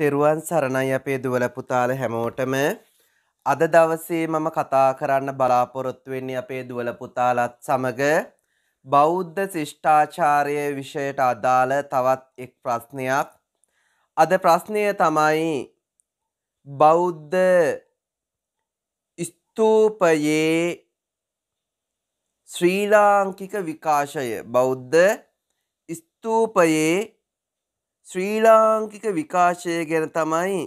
තෙරුවන් සරණයි අපේ දුවල පුතාල හැමෝටම අද දවසේ මම කතා කරන්න බලාපොරොත්තු වෙන්නේ අපේ දුවල පුතාලත් සමග බෞද්ධ ශිෂ්ටාචාරය විෂයට අදාළ තවත් එක් ප්‍රශ්නයක් අද ප්‍රශ්නය තමයි බෞද්ධ ස්තූපයේ ශ්‍රී ලාංකික විකාශය බෞද්ධ ස්තූපයේ ශ්‍රී ලාංකික විකාශය ගැන තමයි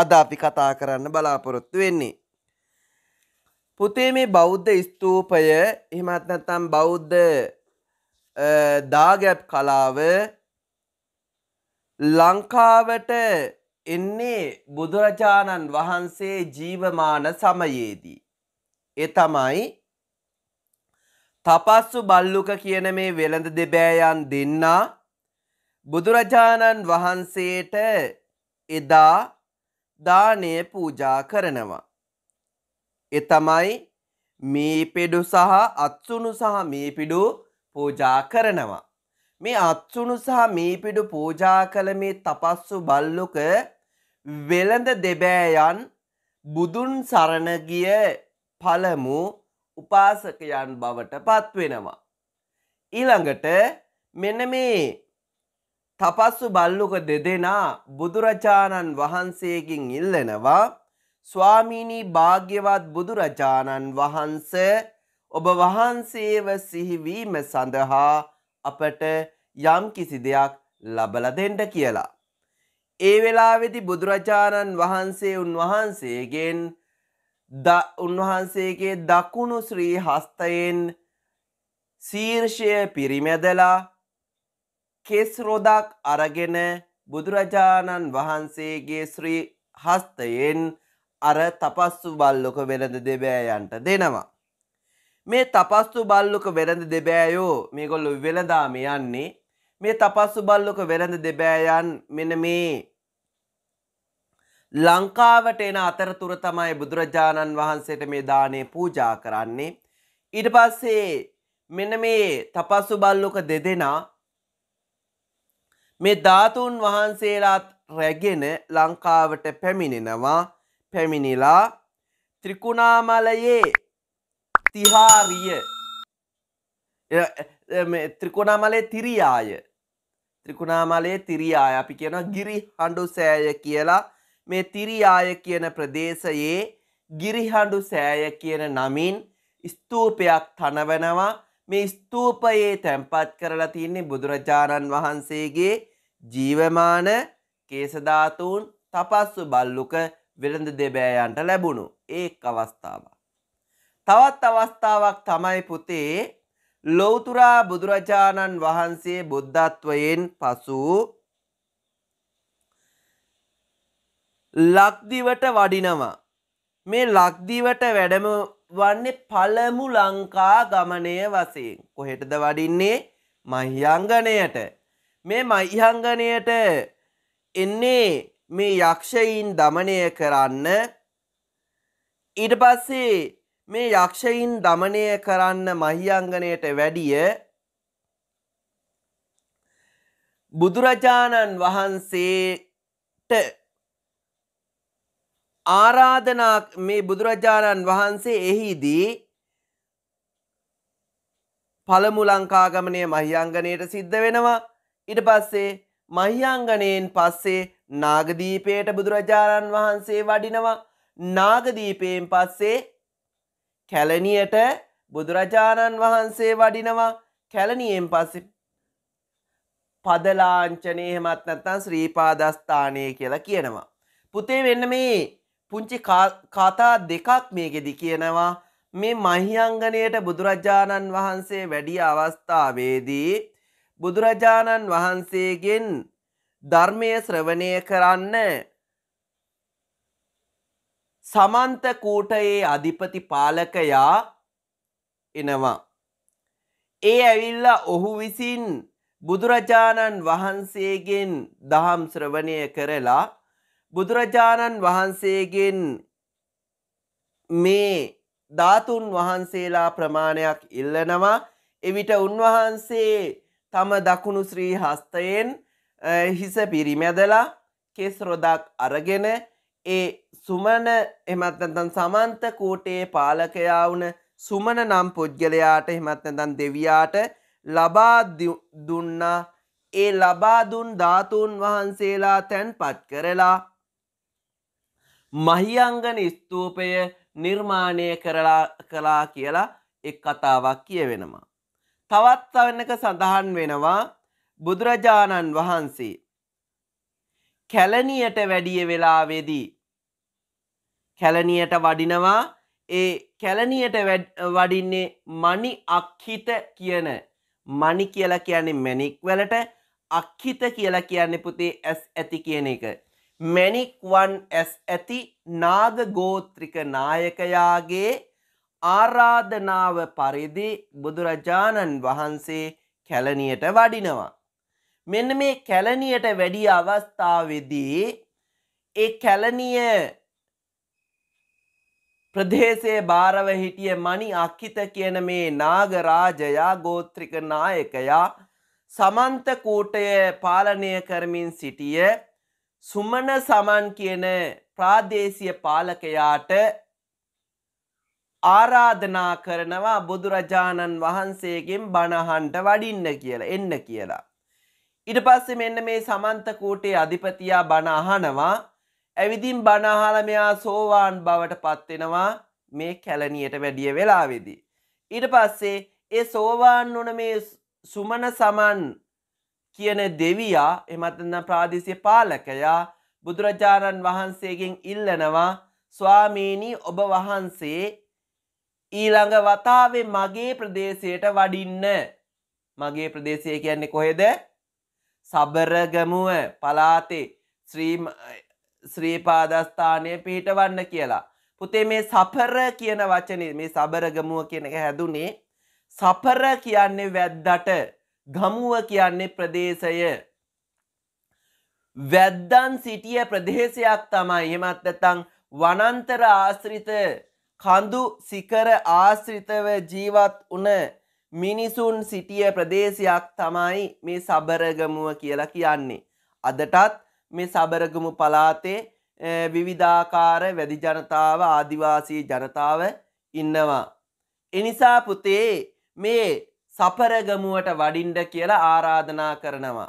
අද අපි කතා කරන්න බලාපොරොත්තු වෙන්නේ. පුතේ මේ බෞද්ධ ස්තූපය එහෙමත් නැත්නම් බෞද්ධ දාගැප් කලාව ලංකාවට එන්නේ බුදුරජාණන් වහන්සේ ජීවමාන සමයේදී. එතමයි තපස්සු බල්ලුක කියන මේ වෙළඳ දෙබෑයන් දෙන්නා බුදුරජාණන් වහන්සේට එදා දානය පූජා කරනවා. එ තමයි මේ පෙඩු සහ අත්සුණු සහ මේ පිඩු පූජා කරනවා. මේ අත්සුණු සහ මේ පිඩු පූජා කළ මේ තපස්සු බල්ලුක වෙළඳ දෙබෑයන් බුදුන් සරණ ගිය පළමු උපාසකයන් බවට පත්වෙනවා. ඊළඟට මෙන්න මේ තපස්සු බල්ලුක දෙදෙනා බුදුරජාණන් වහන්සේකින් ඉල්ලනවා ස්වාමීණී භාග්‍යවත් බුදුරජාණන් වහන්ස ඔබ වහන්සේව සිහිවීම සඳහා අපට යම් කිසි දෙයක් ලබල දෙන්න කියලා. ඒ වෙලාවෙදි බුදුරජාණන් වහන්සේ උන්වහන්සේගෙන් උන්වහන්සේගේ දකුණු ශ්‍රී හස්තයෙන් සීර්ෂය පිරිමැදලා කෙස්රොදක් අරගෙන බුදුරජාණන් වහන්සේගේ ශ්‍රී හස්තයෙන් අර තපස්සු බල්ලොක වෙළඳ දෙබෑයන්ට දෙනවා. මේ තපස්සු බල්ලොක වෙළඳ දෙබෑයෝ මේගොල්ලු වෙළදාම යන්නේ මේ තපස්සු බල්ලොක වෙළඳ දෙබෑයන් මෙන මේ ලංකාවට එන අතරතුර තමයි බුදුරජාණන් වහන්සේට මේ දානේ පූජා කරන්නේ. ඊට පස්සේ මෙන්න මේ තපස්සු බල්ලුක දෙදෙනා මේ ධාතුන් වහන්සේලාත් රැගෙන ලංකාවට පැමිණෙනවා. පැමිණිලා ත්‍රිකුණාමලයේ තිහාරිය ත්‍රිකුණාමලේ තිරියාය ත්‍රිකුණාමලේ තිරියාය අපි කියනවා ගිරි හඬු සෑය කියලා මේ තිරියාය කියන ප්‍රදේශයේ ගිරිහඬු සෑය කියන නමින් ස්තූපයක් තනවනවා මේ ස්තූපයේ තැන්පත් කරලා තින්නේ බුදුරජාණන් වහන්සේගේ ජීවමාන කේසධාතුන් තපස්සු බල්ලුක වෙළඳ දෙබෑයන්ට ලැබුණු ඒක අවස්ථාවක්. තවත් අවස්ථාවක් තමයි පුතේ ලෞතුරා බුදුරජාණන් වහන්සේ බුද්ධත්වයෙන් පසු ලක්දිවට වඩිනවා. මේ ලක්දිවට වැඩම වන්නේ පළමු ලංකා ගමනය වසයෙන්. කොහෙටද වඩින්නේ මහියංගනයට. මේ මහිහංගනයට එන්නේ මේ යක්ෂයින් දමනය කරන්න ඊට පස්සේ මේ යක්ෂයින් දමනය කරන්න මහියංගනයට වැඩිය බුදුරජාණන් වහන්සේට ආරාධනා මේ බුදුරජාණන් වහන්සේ එහිදී පළමු ලංකාගමනය මහියංගනයට සිද්ධ වෙනවා ඉට පස්සේ මහියංගනයෙන් පස්සේ නාගදීපයට බුදුරජාණන් වහන්සේ වඩිනවා නාගදීපයෙන් පස්සේ කැලනියට බුදුරජාණන් වහන්සේ වඩිනවා කැලනියෙන් පස්සේ පදලාංචනය හෙමත් නැත්තන් ශ්‍රීපාදස්ථානය කියලා කියනවා. පුතේ වෙන්න මේ පුංචි කතා දෙකක් මේකෙදි කියනවා මේ මහියංගනයට බුදුරජාණන් වහන්සේ වැඩිය අවස්ථාවේදී බුදුරජාණන් වහන්සේගෙන් ධර්මය ශ්‍රවණය කරන්න සමන්ත කූටයේ අධිපති පාලකයා එනවා. ඒ ඇවිල්ල ඔහු විසින් බුදුරජාණන් වහන්සේගෙන් දහම් ශ්‍රවණය කරලා බුදුරජාණන් වහන්සේගෙන් මේ ධාතුන් වහන්සේලා ප්‍රමාණයක් ඉල්ලනවා එවිට උන්වහන්සේ තම දකුණු ශ්‍රී හස්තයෙන් හිස පිරිමැදලා කෙස් රොදක් අරගෙන ඒ සුමන එමත් නැත්නම් සමන්ත කෝටේ පාලකයා වුණ සුමන නම් පුද්ගලයාට එමත් නැත්නම් දෙවියාට ලබා දුන්නා ඒ ලබා දුන් ධාතුන් වහන්සේලා තැන්පත් කරලා මහියංගන ස්තූපය නිර්මාණය කරලා කලා කියලා එක් කතාවක් කියවෙනවා. තවත් තවන්නක සඳහන් වෙනවා බුදුරජාණන් වහන්සේ. කැලනියට වැඩිය වෙලාවේදී. කැලනියට වඩිනවා ඒ කැලනියට වඩින්නේ මනි අක්හිත කියන මනි කියලා කියන්නේ මැනික් වලට අක්හිත කියලා කියන්නේ පුතේ ඇස් ඇති කියන එක. මැණික්වන් ඇස් ඇති නාද ගෝත්‍රික නායකයාගේ ආරාධනාව පරිදි බුදුරජාණන් වහන්සේ කැලණියට වඩිනවා. මෙන්න මේ කැලණියට වැඩි අවස්ථාවේදී ඒ කැලණිය ප්‍රදේශයේ බාරව හිටිය මණි අක්කිත කියන මේ නාගරාජයා ගෝත්‍රික නායකයා සමන්ත කූටය පාලනය කරමින් සිටියේ සුමන සමන් කියන ප්‍රාදේශීය පාලකයාට ආරාධනා කරනවා බුදුරජාණන් වහන්සේගෙන් බණහන්ට වඩින්න කියලා එන්න කියලා. ඊට පස්සේ මෙන්න මේ සමන්ත කූටේ අධිපතියා බණ අහනවා. ඇවිදින් බණ අහලා මෙයා සෝවාන් බවට පත් වෙනවා මේ කැලණියට වැඩිය වෙලාවේදී. ඊට පස්සේ ඒ සෝවාන් වුණ මේ සුමන සමන් කියන දෙවියා එමතන ප්‍රාදේශය පාලකයා බුදුරජාණන් වහන්සේගෙන් ඉල්ලනවා ස්වාමීනී ඔබ වහන්සේ ඊළඟ වතාවේ මගේ ප්‍රදේශයට වඩින්න මගේ ප්‍රදේශය කියන්නේ කොහෙද සබරගමුව පලාතේ ශ්‍රී ශ්‍රීපාදස්ථානය පිහිටවන්න කියලා පුතේ මේ සපර කියන වචනේ මේ සබරගමුව කියන එක හැදුනේ සපර කියන්නේ වැද්දට ගමුව කියන්නේ ප්‍රදේශය වැද්දන් සිටිය ප්‍රදේශයක් තමයි එහෙමත් නැත්නම් වනාන්තර ආශ්‍රිත කඳු සිකර ආශ්‍රිතව ජීවත් වුණ මිනිසුන් සිටිය ප්‍රදේශයක් තමයි මේ සබරගමුව කියලා කියන්නේ. අදටත් මේ සබරගමු පලාතේ විවිධාකාර වැදි ජනතාව ආදිවාසී ජනතාව ඉන්නවා. එනිසා පුතේ මේ සපරගමුවට වඩින්ඩ කියලා ආරාධනා කරනවා.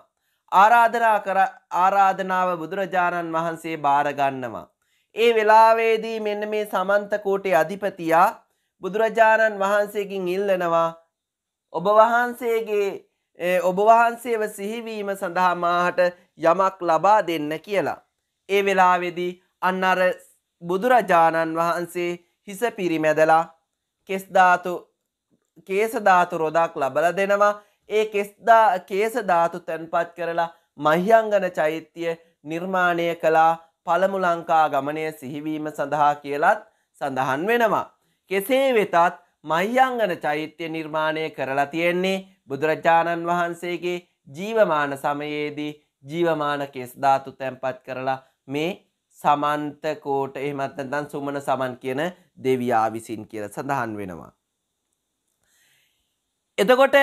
ආරාධනා කර ආරාධනාව බුදුරජාණන් වහන්සේ භාරගන්නවා. ඒ වෙලාවේදී මෙන්න මේ සමන්තකෝටේ අධිපතියා බුදුරජාණන් වහන්සේකින් ඉල්ලනවා ඔබ වහන්සේගේ ඔබ වහන්සේව සිහිවීම සඳහා මාහට යමක් ලබා දෙන්න කියලා. ඒ වෙලාවේදී අන්න අර බුදුරජාණන් වහන්සේ හිස පිරිමැදලා කෙස්ධාතු කේසධාතු රොදක් ලබල දෙනවා ඒ කෙස්දා කේසධාතු තැන්පත් කරලා මහියංගන චෛත්‍යය නිර්මාණය කලා පළමු ලංකා ගමනය සිහිවීම සඳහා කියලත් සඳහන් වෙනවා. කෙසේ වෙතත් මහියංගන චෛත්‍ය නිර්මාණය කරලා තියෙන්නේ බුදුරජාණන් වහන්සේගේ ජීවමාන සමයේදී ජීවමාන කෙස්ධාතු තැන්පත් කරලා මේ සමන්තකෝට එහමත් නැතන් සුමන සමන් කියන දෙවියා විසින් කියල සඳහන් වෙනවා. එතකොට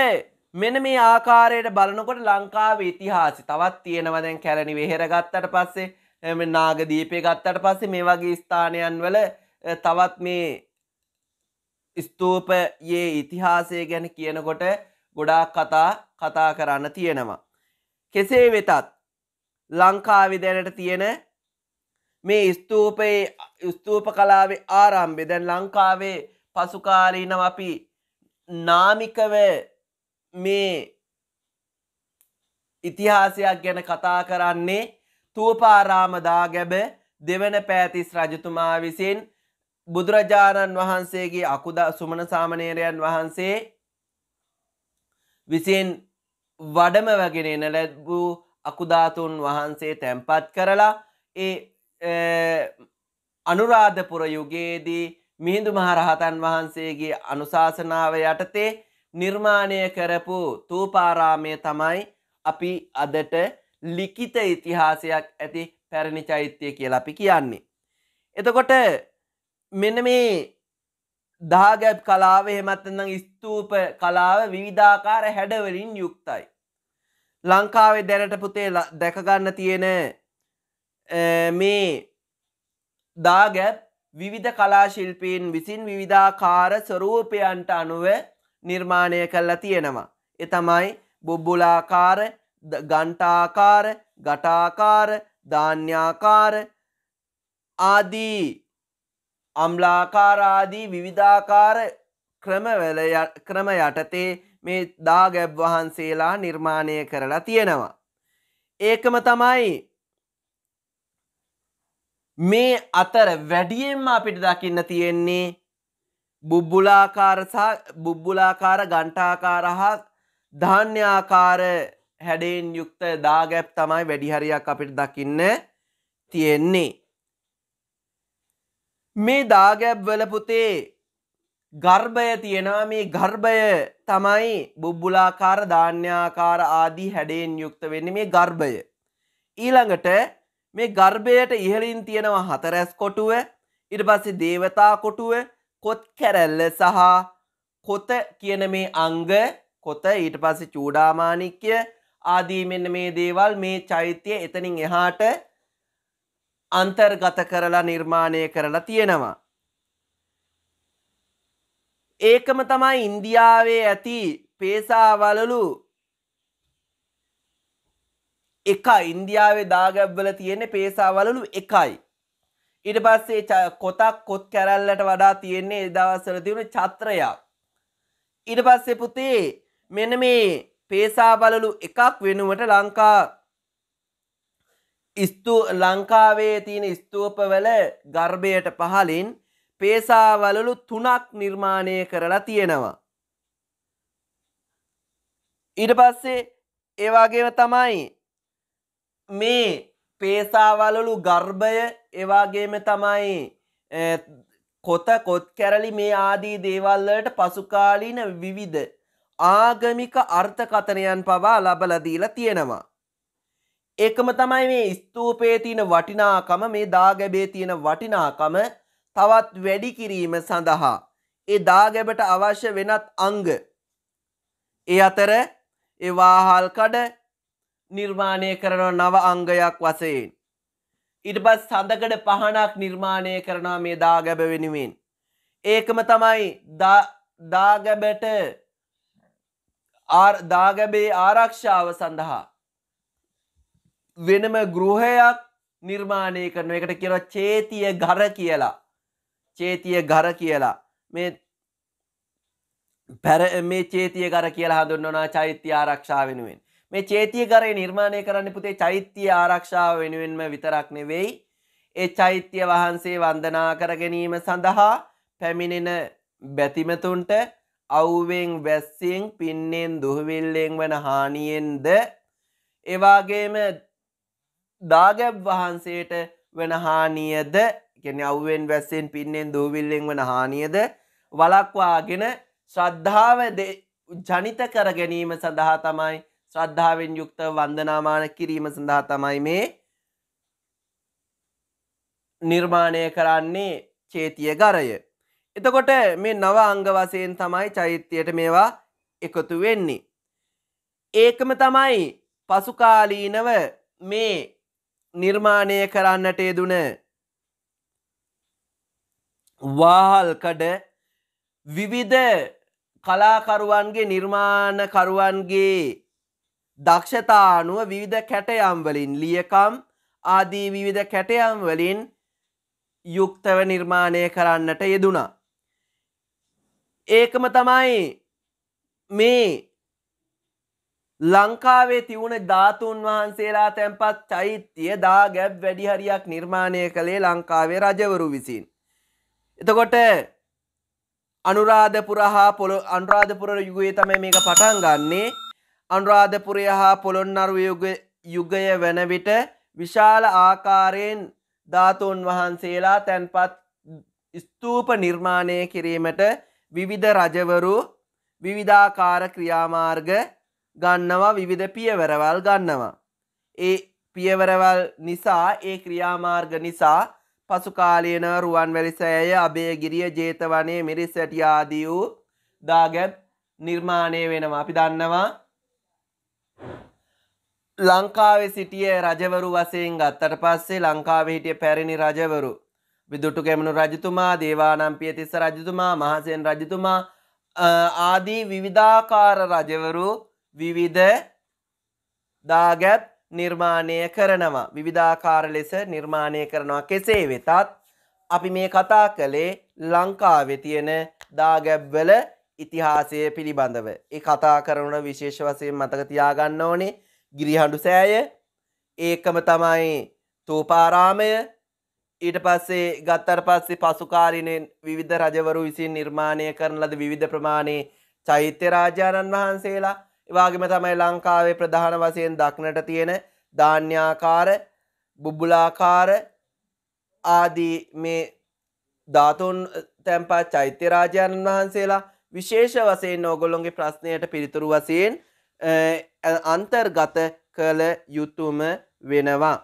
මෙන මේ ආකාරයට බලනකොට ලංකාව ඉතිහාසි තවත් තියෙනවදැන් කැලණි වෙහෙර ගත්තට පස්සේ එම නාගදීපය ගත්තට පස්සේ මේ වගේ ස්ථානයන් වල තවත් මේ ස්තූපයේ ඉතිහාසය ගැන කියනකොට ගොඩාක් කතා කතා කරන්න තියෙනවා. කෙසේ වෙතත් ලංකාවිදැනට තියෙන මේ ස්තූපයේ ස්තූප කලාවේ ආරම්භෙ දැන් ලංකාවේ පසුකාලීනව අපි නාමිකව මේ ඉතිහාසයක් ගැන කතා කරන්නේ තුවපාරාමදාගැබ දෙවන පෑතිස් රජතුමා විසින් බුදුරජාණන් වහන්සේගේ අකුද සුමන සාමනේරයන් වහන්සේ විසින් වඩම වගෙන එන ලැබූ අකුධාතුන් වහන්සේ තැන්පත් කරලා ඒ අනුරාධපුර යුගයේදී මිහිඳු මහරහතන් වහන්සේගේ අනුශාසනාව යටතේ නිර්මාණය කරපු තූපාරාමය තමයි අපි අදට ලිඛිත ඉතිහාසයක් ඇති පැරණි චෛත්‍යය කියලා අපි කියන්නේ. එතකොට මෙන්න මේ දාගැබ් කලාව එහෙමත් නම් ස්තූප කලාව විවිධාකාර හැඩවලින් යුක්තයි. ලංකාවේ දැනට පුතේ දැකගන්න තියෙන මේ දාගැබ් විවිධ කලාශිල්පීන් විසින් විවිධාකාර ස්වරූපයන්ට අනුව නිර්මාණය කල්ලා තියෙනවා. එතමයි බොබ්බුලාකාර ගන්ටාකාර ගටාකාර ධාන්‍යාකාර ආදී අම්ලාකාරාදී විවිධාකාර ක්‍රමවල ක්‍රම යටතේ මේ දාගැබ් වහන්සේලා නිර්මාණය කරලා තියෙනවා. ඒකම තමයි මේ අතර වැඩියෙන්ම අපිට දකින්න තියෙන්නේ බුබ්බුලාකාර සහ බුබ්බුලාකාර ගණ්ඨාකාර හා ධාන්‍යාකාර හැඩයෙන් යුක්ත දාගැප් තමයි වැඩිහරියක් අපිට දකින්න තියෙන්නේ. මේ දාගැබ් වල පුතේ ගර්භය තියෙනවා මේ ගර්භය තමයි බුබ්බුලාකාර ධාන්‍යාකාර ආදී හැඩයෙන් යුක්ත වෙන්නේ මේ ගර්භය. ඊළඟට මේ ගර්භයට ඉහලින් තියෙනවා හතරැස් කොටුව ඉට පස්සේ දේවතා කොටුව කොත් කැරැල්ල සහ කොත කියන මේ අංග කොත ඊට පස්සේ චූඩාමානික්්‍ය ආදී මෙන්න මේ දේවල් මේ චෛත්‍යය එතනින් එහාට අන්තර්ගත කරලා නිර්මාණය කරලා තියෙනවා. ඒකම තමයි ඉන්දියාවේ ඇති පේසාවලලු එක ඉන්දියාවේ දාගැබ්වල තියෙන්නේ පේසාවලලු එකයි. ඊට පස්සේ කොතක් කොත් කැරල්ලට වඩා තියෙන්නේ එදවස්සල තිබුණ චත්‍රයක්. ඊට පස්සේ පුතේ මෙන මේ පේසාබලලු එකක් වෙනුවට ලංකා ස්තු ලංකාවේ තියෙන ස්තූපවල ගර්භයට පහලින් පේසාවලලු තුනක් නිර්මාණය කරලා තියෙනවා. ඊට පස්සේ ඒවාගේම තමයි මේ පේසාවලලු ගර්භය එවාගේම තමයි කොත කොත් කැරලි මේ ආදී දේවල්ලට පසුකාලීන විවිධ ආගමික අර්ථකතනයන් පවා ලබලදීලා තියෙනවා. එකම තමයි මේ ස්තූපේ තියෙන වටිනාකම මේ දාගැබේ තියෙන වටිනාකම තවත් වැඩි කිරීම සඳහා ඒ දාගැබට අවශ්‍ය වෙනත් අංග ඒ අතර ඒ වාහල්කඩ නිර්මාණය කරනවා නව අංගයක් වසයෙන්. ඉටබස් සඳකඩ පහනක් නිර්මාණය කරනවා මේ දාගැබ වෙනුවෙන්. ඒකම තමයි දාගැබට දාගැබේ ආරක්ෂාව සඳහා. වෙනම ගෘහයක් නිර්මාණය කරන එකට කියව චේතිය ගර කියලා චේතිය ගර කියලා මේ පැර මේ චේතිය ගර කියලා හඳුන්වනා චෛත්‍ය ආරක්ෂා වෙනුවෙන් මේ චේතියකරය නිර්මාණය කරන්න පුතේ චෛත්‍ය ආරක්ෂාව වෙනුවෙන්ම විතරක් නෙවෙයි ඒ චෛත්‍ය වහන්සේ වන්දනා කර ගැනීම සඳහා පැමිණෙන බැතිමතුන්ට අවුවෙන් වැස්සෙන් පින්නෙන් දුහවිල්ලෙන් වන හානියෙන්ද එවාගේම දාගැබ් වහන්සේට වන හානියද ගැන අවුවෙන් වැස්සෙන් පින්නෙන් දූවිල්ලෙන් වන හානියද වලක්වාගෙන ශ්‍රද්ධාව ජනිත කර ගැනීම සඳහා තමයි ශ්‍රද්ධාවෙන් යුක්ත වන්දනාමාන කිරීම සඳහා තමයි මේ නිර්මාණය කරන්නේ චේතිය ගරය. එතකොට මේ නව අංග වශයෙන් තමයි චෛත්‍යයට මේවා එකතු වෙන්නේ. ඒකම තමයි පසුකාලීනව මේ නිර්මාණය කරන්නට යෙදුන වාහල්කඩ විවිධ කලාකරුවන්ගේ නිර්මාණකරුවන්ගේ දක්ෂතා අනුව විවිධ කැටයම්වලින් ලියකම් ආදී විවිධ කැටයම්වලින් යුක්තව නිර්මාණය කරන්නට යෙදුණා. ඒකම තමයි මේ ලංකාවේ තිවුණ ධාතුන් වහන්සේලා තැන්පත් චෛත්‍යය දා ගැබ් වැඩිහරියක් නිර්මාණය කළේ ලංකාවේ රජවරු විසින්. එතකොට අනුරාධපුර හා පොළ අනුරාධපුර යුගයේ තමයි මේක පටන් ගන්නේ අනුරාධපුරය හා පොළොන්නරු යුගය වන විට විශාල ආකාරයෙන් ධාතුන් වහන්සේලා තැන්පත් ස්තූප නිර්මාණය කිරීමට විවිධ රජවරු විවිධාකාර ක්‍රියාමාර්ග ගන්නවා විවිධ පියවරවල් ගන්නවා. ඒ පියවරවල් නිසා ඒ ක්‍රියාමාර්ග නිසා පසුකාලයන රුවන් වැලිසෑය අභයගිරිය ජේතවනය මිරිසැටියාදී වූ දාගැබ් නිර්මාණය වෙනවා අපි දන්නවා ලංකාවේ සිටිය රජවරු වශයෙන් ගත්තට පස්සේ ලංකාවේ හිටිය පැරණි රජවරු විදුටු කැමණු රජතුමා, දේවානම්පිය තිස්ස රජතුමා, මහසෙන් රජතුමා ආදී විවිධාකාර රජවරු විවිධ දාගැබ් නිර්මාණය කරනවා. විවිධාකාර ලෙස නිර්මාණය කරනවා. කෙසේ වෙතත් අපි මේ කතා කළේ ලංකාවේ තියෙන දාගැබ්වල ඉතිහාසය පිළිබඳව. ඒ කතා කරන විශේෂ වසයෙන් මතක තියාගන්න ඕනේ ගිරිහඬු සෑය ඒකම තමයි තෝපාරාමය ඊට පස්සේ ගත්තර පස්සේ පසුකාලිනෙන් විවිධ රජවරු විසින් නිර්මාණය කරන ලද විවිධ ප්‍රමාණයේ චෛත්‍ය රාජාණන් වහන්සේලා එවාගේම තමයි ලංකාවේ ප්‍රධාන වසයෙන් දක්නට තියෙන ධාන්‍යාකාර බුබ්බුලාකාර ආදී මේ ධාතුන් තැන්පත් චෛත්‍ය රාජාණන් වහන්සේලා විශේෂ වසයෙන් ඕගොල්ලොන්ගේ ප්‍රශ්නයට පිළිතුරු වසයෙන් අන්තර්ගත කළ යුතුම වෙනවා.